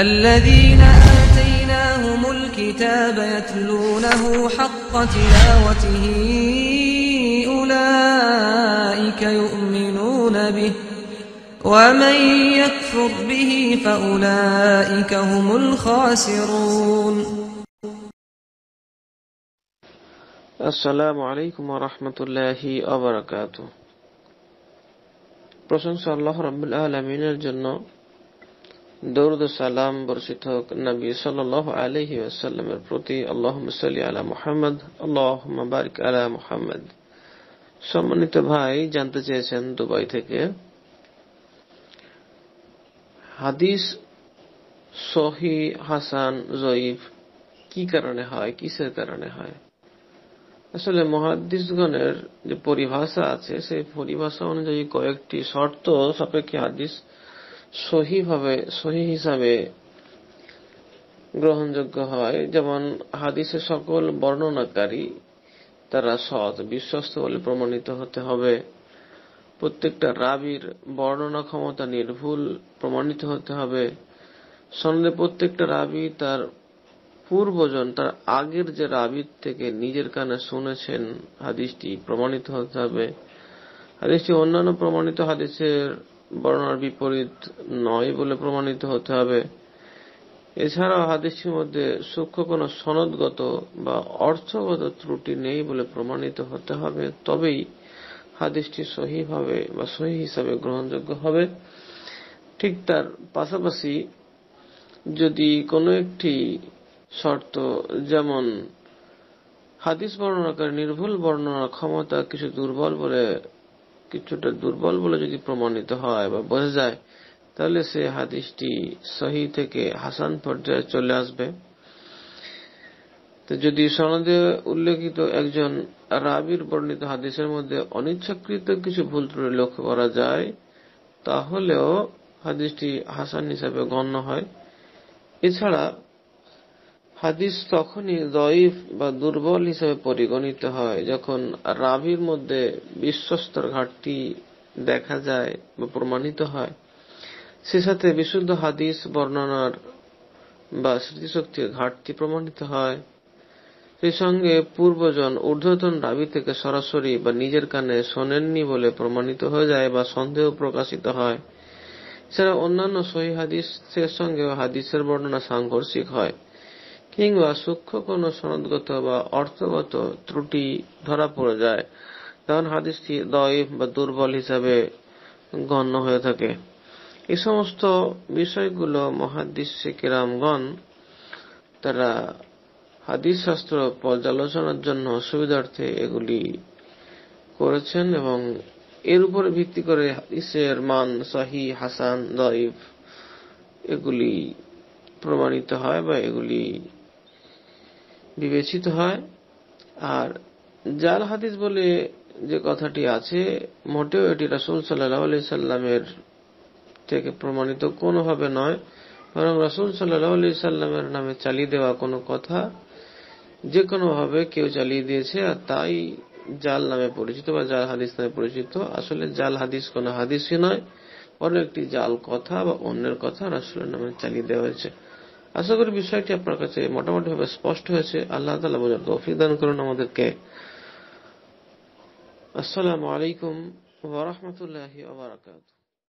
الذين آتيناهم الكتاب يتلونه حق تلاوته أولئك يؤمنون به ومن يكفر به فأولئك هم الخاسرون السلام عليكم ورحمة الله وبركاته প্রশংসা আল্লাহ রাব্বুল আলমিনের জন্য দৌরদ সালাম বর্ষিত নবী সাল আলহি প্রতি আল্লাহ সাল্লি আলা মোহাম্মদ আল্লাহ আলা মোহাম্মদ সম্মানিত ভাই জানতে চেয়েছেন দুবাই থেকে হাদিস সহি হাসান জয়ীফ কি কারণে হয় কিসের কারণে হয় আসলে মহাদিসগণের যে পরিভাষা আছে সেই পরিভাষা অনুযায়ী কয়েকটি শর্ত সাপেক্ষে হাদিস সহিভাবে সহি হিসাবে গ্রহণযোগ্য হয় যেমন হাদিসে সকল বর্ণনাকারী তারা সৎ বিশ্বস্ত বলে প্রমাণিত হতে হবে প্রত্যেকটা রাবির বর্ণনা ক্ষমতা নির্ভুল প্রমাণিত হতে হবে সন্দেহ প্রত্যেকটা রাবি তার পূর্বজন তার আগের যে রাবির থেকে নিজের কানে শুনেছেন হাদিসটি প্রমাণিত হতে হবে হাদিসটি অন্যান্য প্রমাণিত হাদিসের বর্ণনার বিপরীত নয় বলে প্রমাণিত হতে হবে এছাড়াও হাদিসটির মধ্যে সূক্ষ্ম কোনো সনদগত বা অর্থগত ত্রুটি নেই বলে প্রমাণিত হতে হবে তবেই হাদিসটি সহি হবে বা সহি হিসাবে গ্রহণযোগ্য হবে ঠিক তার পাশাপাশি যদি কোনো একটি শর্ত যেমন হাদিস বর্ণনাকারী নির্ভুল বর্ণনার ক্ষমতা কিছু দুর্বল বলে কিছুটা দুর্বল বলে যদি প্রমাণিত হয় বা বোঝা যায় তাহলে সে হাদিসটি সহি থেকে হাসান পর্যায়ে চলে আসবে যদি সনদে উল্লেখিত একজন রাবির বর্ণিত হাদিসের মধ্যে অনিচ্ছাকৃত কিছু ভুল ত্রুটি লক্ষ্য করা যায় তাহলেও হাদিসটি হাসান হিসাবে গণ্য হয় এছাড়া হাদিস তখনই দয়ীফ বা দুর্বল হিসেবে পরিগণিত হয় যখন রাবির মধ্যে বিশ্বস্তর ঘাটতি দেখা যায় বা প্রমাণিত হয় সে সাথে বিশুদ্ধ হাদিস বর্ণনার বা স্মৃতিশক্তির ঘাটতি প্রমাণিত হয় সেই সঙ্গে পূর্বজন ঊর্ধ্বতন রাবি থেকে সরাসরি বা নিজের কানে শোনেননি বলে প্রমাণিত হয়ে যায় বা সন্দেহ প্রকাশিত হয় এছাড়া অন্যান্য সহি হাদিসের সঙ্গে হাদিসের বর্ণনা সাংঘর্ষিক হয় কিংবা সূক্ষ্ম কোনো সনদগত বা অর্থগত ত্রুটি ধরা পড়ে যায় তখন হাদিসটি দয় বা দুর্বল হিসাবে গণ্য হয়ে থাকে এই সমস্ত বিষয়গুলো মহাদিস কেরামগণ তারা হাদিস শাস্ত্র পর্যালোচনার জন্য সুবিধার্থে এগুলি করেছেন এবং এর উপর ভিত্তি করে হাদিসের মান সহি হাসান দইফ এগুলি প্রমাণিত হয় বা এগুলি বিবেচিত হয় আর জাল হাদিস বলে যে কথাটি আছে মোটেও এটি রাসুল সাল্লাহ আলি সাল্লামের থেকে প্রমাণিত কোনোভাবে নয় বরং রাসুল সাল্লাহ আলি সাল্লামের নামে চালিয়ে দেওয়া কোনো কথা যে কোনোভাবে কেউ চালিয়ে দিয়েছে আর তাই জাল নামে পরিচিত বা জাল হাদিস নামে পরিচিত আসলে জাল হাদিস কোনো হাদিসই নয় বরং একটি জাল কথা বা অন্যের কথা রাসুলের নামে চালিয়ে দেওয়া হয়েছে আশা করি বিষয়টি আপনার কাছে মোটামুটি ভাবে স্পষ্ট হয়েছে আল্লাহ তালা বোঝার তৌফিক দান করুন আমাদেরকে আসসালামু আলাইকুম ওরহমতুল্লাহ আবরাকাতু